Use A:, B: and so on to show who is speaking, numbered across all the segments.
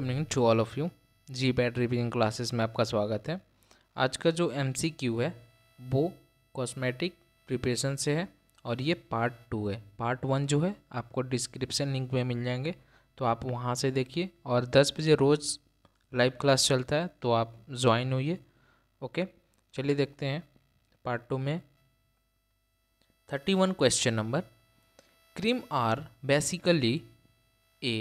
A: Morning to all of you GPAT revision classes में आपका स्वागत है आज का जो एम सी क्यू है वो कॉस्मेटिक प्रिपरेशन से है और ये पार्ट टू है पार्ट वन जो है आपको डिस्क्रिप्शन लिंक में मिल जाएंगे तो आप वहाँ से देखिए और दस बजे रोज़ लाइव क्लास चलता है तो आप ज्वाइन होइए ओके चलिए देखते हैं पार्ट टू में thirty one question number cream are basically a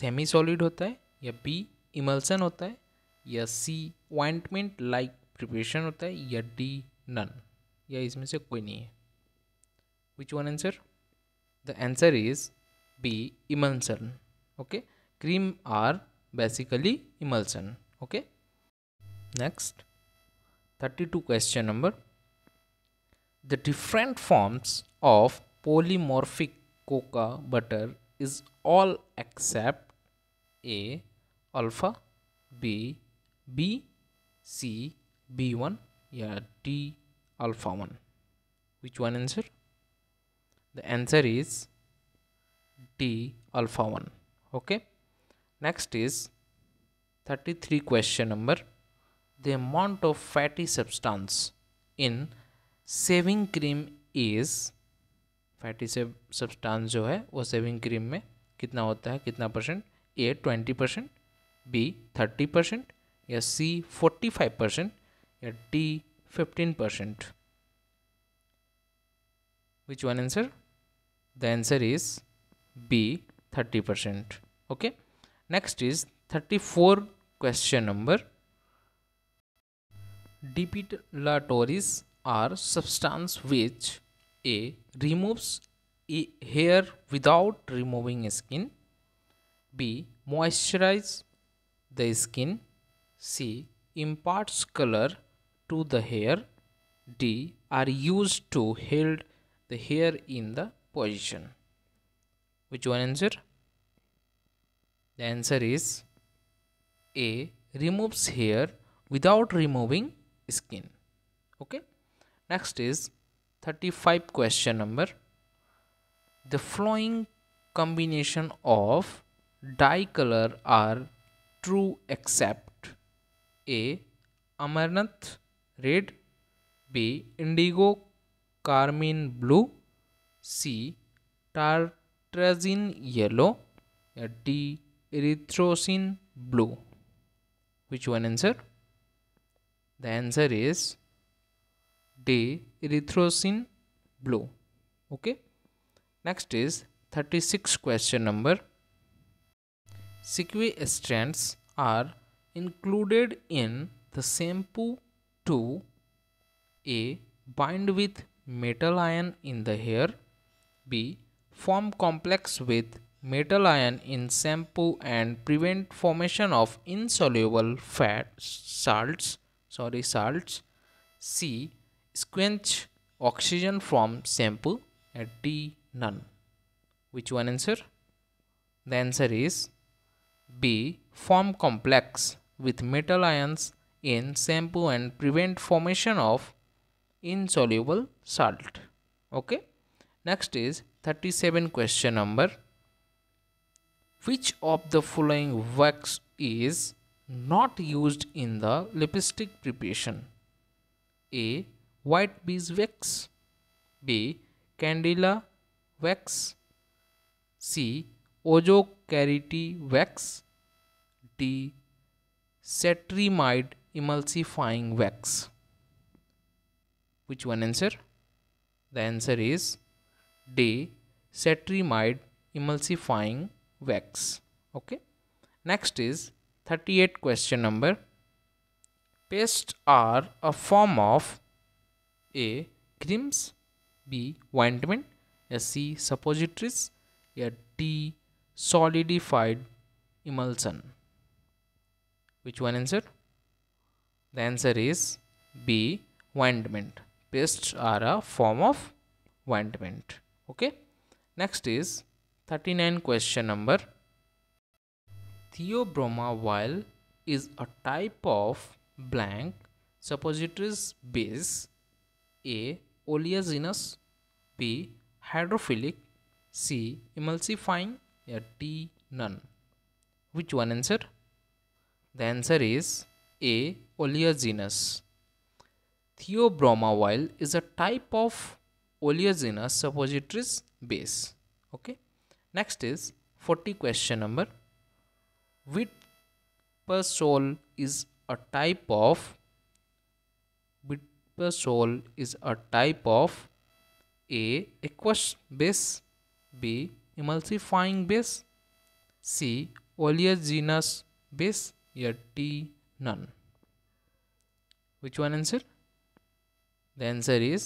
A: semi solid होता है या बी इमल्सन होता है या सी वाइंटमेंट लाइक प्रिपरेशन होता है या डी नन या इसमें से कोई नहीं है which one answer the answer is B emulsion okay cream are basically emulsion okay next thirty two question number the different forms of polymorphic cocoa butter is all except A alpha B B C B one या D alpha one which one answer the answer is D alpha one okay next is thirty three question number the amount of fatty substance in shaving cream is fatty substance जो है वो shaving cream में कितना होता है कितना percent A 20%, B 30%, yes C 45% yes D 15%. Which one answer? The answer is B 30%. Okay. Next is 34 question number. Depilatories are substance which A removes hair without removing skin B. Moisturize the skin. C. Imparts color to the hair. D. Are used to hold the hair in the position. Which one answer? The answer is A. Removes hair without removing skin. Okay. Next is 35 question number. The flowing combination of Dye color are true except A. amaranth red B. Indigo carmine blue C. Tartrazine yellow D. Erythrosine blue which one answer the answer is D. Erythrosine blue okay next is 36 question number sequestrants are included in the shampoo to a bind with metal ion in the hair b form complex with metal ion in shampoo and prevent formation of insoluble fat salts sorry salts c squench oxygen from shampoo at d none which one answer the answer is B. Form complex with metal ions in shampoo and prevent formation of insoluble salt. Okay. Next is 37 question number. Which of the following wax is not used in the lipstick preparation? A. White beeswax B. Candela wax C. Ozocarity wax T cetrimide emulsifying wax which one answer the answer is D cetrimide emulsifying wax okay next is 38 question number pastes are a form of a creams b ointment c suppositories D. solidified emulsion which one answer? The answer is B. Windment. Pests are a form of windment. Okay. Next is 39 question number. Theobroma vial is a type of blank suppositories base A. Oleaginous B. Hydrophilic C. Emulsifying or D. None. Which one answer? The answer is A. Oleaginous. oil is a type of oleaginous suppositories base. Okay. Next is 40 question number. Vitpasol is a type of Vitpasol is a type of A. Aqueous base B. Emulsifying base C. Oleaginous base here T none which one answer the answer is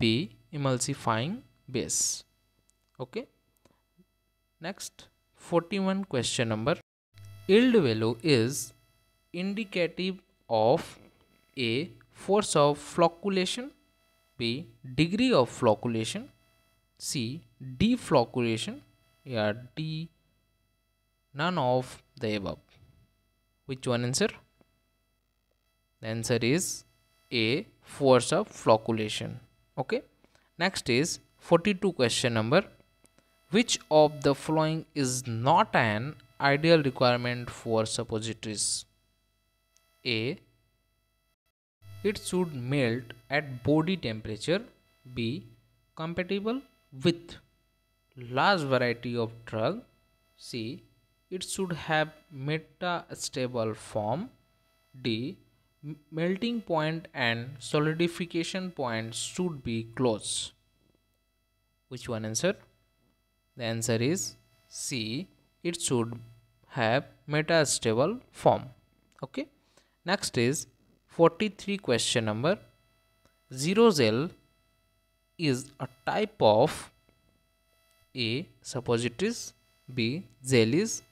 A: B emulsifying base okay next 41 question number yield value is indicative of a force of flocculation b degree of flocculation c deflocculation or d none of the above which one answer the answer is a force of flocculation okay next is 42 question number which of the following is not an ideal requirement for suppositories a it should melt at body temperature b compatible with large variety of drug c it should have metastable form. D. Melting point and solidification point should be close. Which one answer? The answer is C. It should have metastable form. Okay. Next is 43 question number. zero. Zerogel is a type of A suppositories, B gel is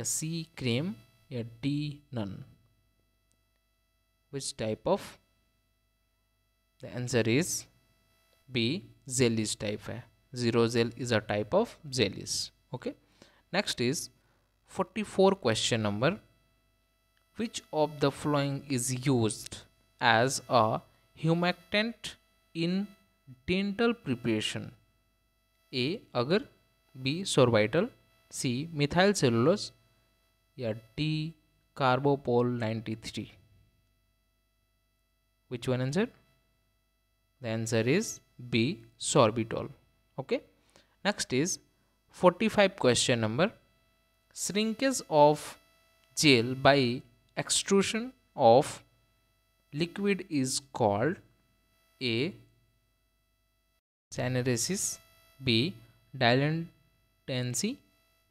A: a C cream, a D none. Which type of? The answer is B jellies type. Hai. Zero zel is a type of jellies. Okay. Next is 44 question number. Which of the following is used as a humectant in dental preparation? A. Agar B. Sorbital C. Methyl cellulose yeah carbo pole 93 which one answer the answer is b sorbitol okay next is 45 question number shrinkage of gel by extrusion of liquid is called a syneresis b dilatancy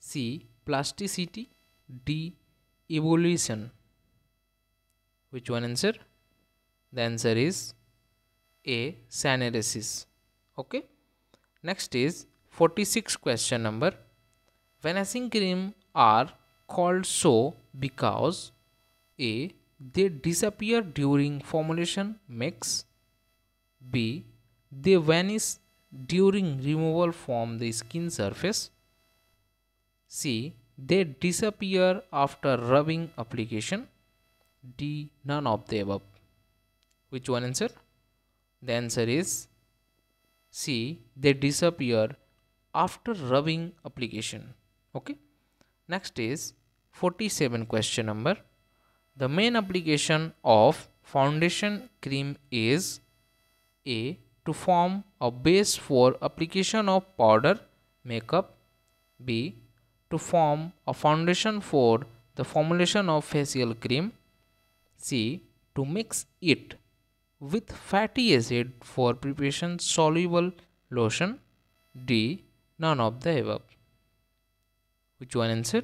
A: c plasticity D. Evolution. Which one answer? The answer is A. Saneresis. Okay. Next is 46 question number. Vanishing cream are called so because A. They disappear during formulation mix. B. They vanish during removal from the skin surface. C they disappear after rubbing application d none of the above which one answer the answer is c they disappear after rubbing application okay next is 47 question number the main application of foundation cream is a to form a base for application of powder makeup b to form a foundation for the formulation of facial cream. C. To mix it with fatty acid for preparation soluble lotion. D. None of the above. Which one answer?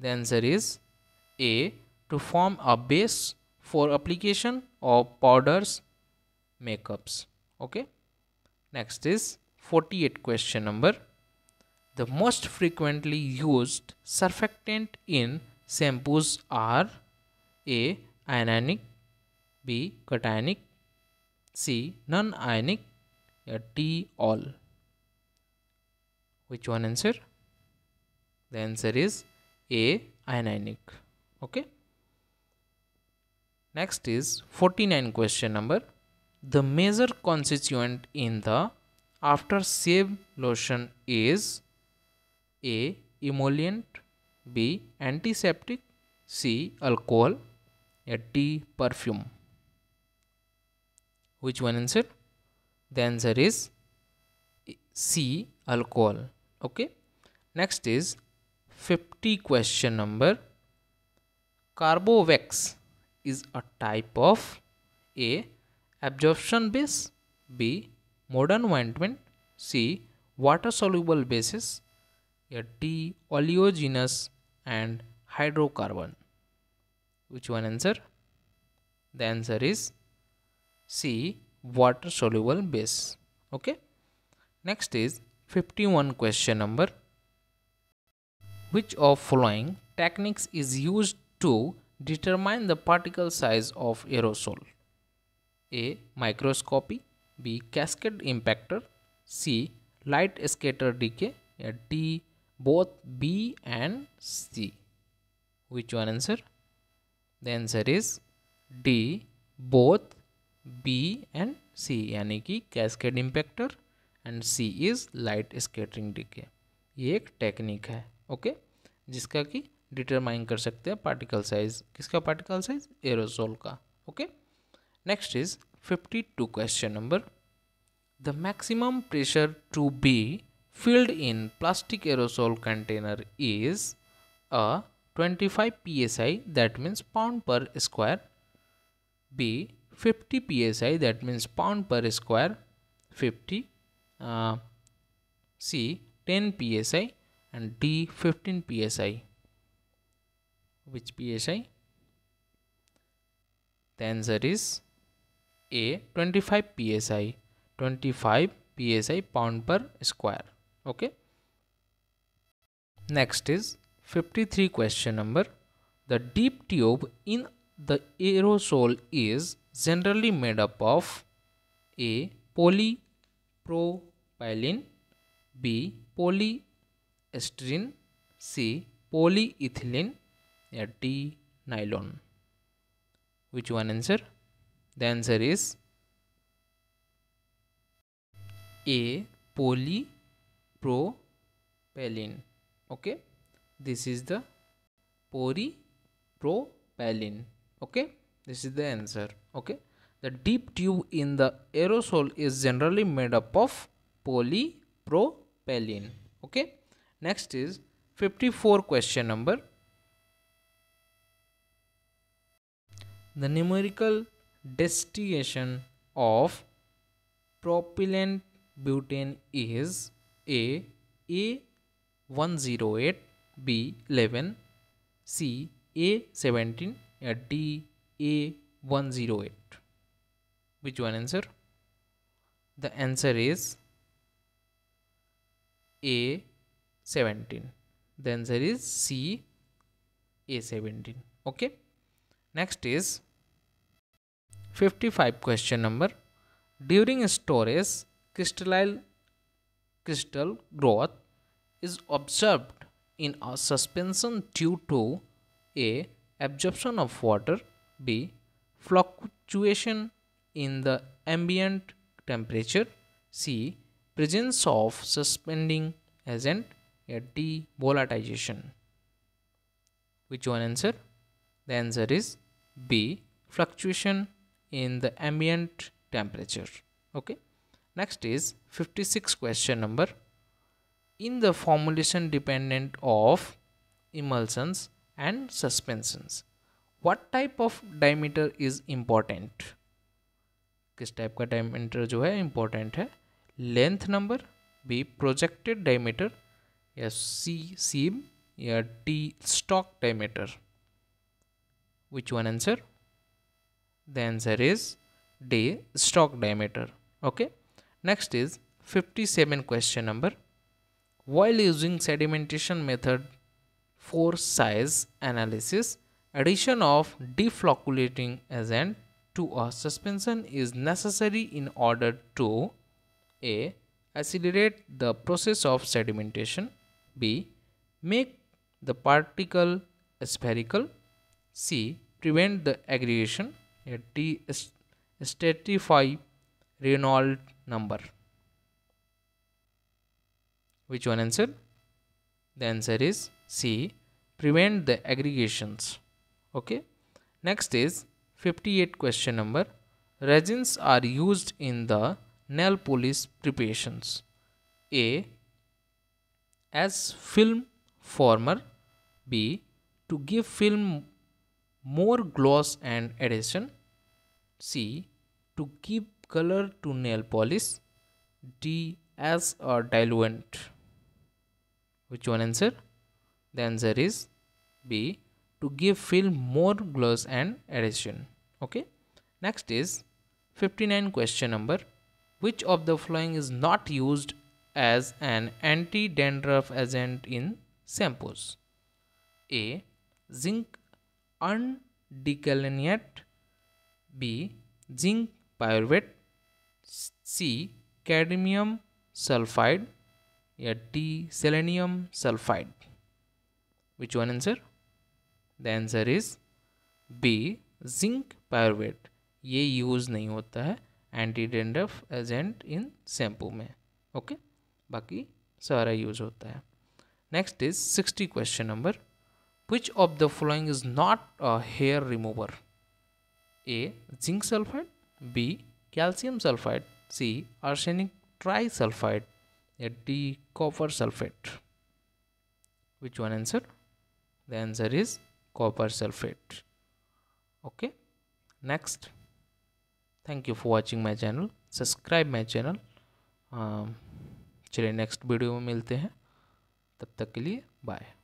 A: The answer is A. To form a base for application of powders, makeups. Okay. Next is 48 question number the most frequently used surfactant in shampoos are A. Anionic B. Cationic C. Non-ionic D. All Which one answer? The answer is A. Anionic Okay Next is 49 question number. The major constituent in the after shave lotion is a. Emollient B. Antiseptic C. Alcohol D. Perfume Which one answer? The answer is C. Alcohol okay next is 50 question number carbovex is a type of a absorption base b modern ointment c water soluble bases a t oleogenous and hydrocarbon. Which one answer? The answer is C water soluble base. Okay. Next is 51 question number. Which of following techniques is used to determine the particle size of aerosol? A. Microscopy B. Cascade impactor C. Light scatter decay D. both B and C. Which one answer? The answer is D. Both B and C यानी कि cascade impactor and C is light scattering decay ये एक technique है okay okay? जिसका कि determine कर सकते हैं पार्टिकल साइज किसका पार्टिकल साइज एरोसोल का okay next is fifty two question number the maximum pressure to be filled in plastic aerosol container is a 25 psi that means pound per square b 50 psi that means pound per square 50 uh, c 10 psi and d 15 psi which psi the answer is a 25 psi 25 psi pound per square okay next is 53 question number the deep tube in the aerosol is generally made up of a polypropylene b polyesterine c polyethylene or d nylon which one answer the answer is a poly propylene okay this is the propylene. okay this is the answer okay the deep tube in the aerosol is generally made up of polypropylene okay next is 54 question number the numerical destination of propylene butane is a A108 B11 C A17 and D A108 which one answer the answer is A17 the answer is C A17 okay next is 55 question number during storage crystalline crystal growth is observed in a suspension due to a absorption of water b fluctuation in the ambient temperature c presence of suspending agent at d volatilization which one answer the answer is b fluctuation in the ambient temperature okay Next is 56 question number. In the formulation dependent of emulsions and suspensions, what type of diameter is important? किस type of diameter जो है important है Length number, B projected diameter, या C सीम या D which one answer the answer is d stock diameter okay Next is 57 question number. While using sedimentation method for size analysis, addition of deflocculating agent to a suspension is necessary in order to a. Accelerate the process of sedimentation b. Make the particle spherical c. Prevent the aggregation a t stratify Reynold number. Which one answer? The answer is C. Prevent the aggregations. Okay. Next is 58 question number. Resins are used in the nail polish preparations. A. As film former. B. To give film more gloss and adhesion. C. To keep color to nail polish d as a diluent which one answer the answer is b to give film more gloss and adhesion okay next is 59 question number which of the following is not used as an anti-dandruff agent in shampoos a zinc undecalinate b zinc pyruvate C cadmium sulphide या D selenium sulphide which one answer the answer is B zinc pyruvate ये use नहीं होता है anti dandruff agent in shampoo में okay बाकी सारा use होता है next is sixty question number which of the following is not a hair remover a zinc sulfide b calcium sulfide C. Arsenic trisulfide D. Copper sulfate which one answer the answer is copper sulfate okay next thank you for watching my channel subscribe subscribe my channel चलिए next video में मिलते हैं तब तक के लिए bye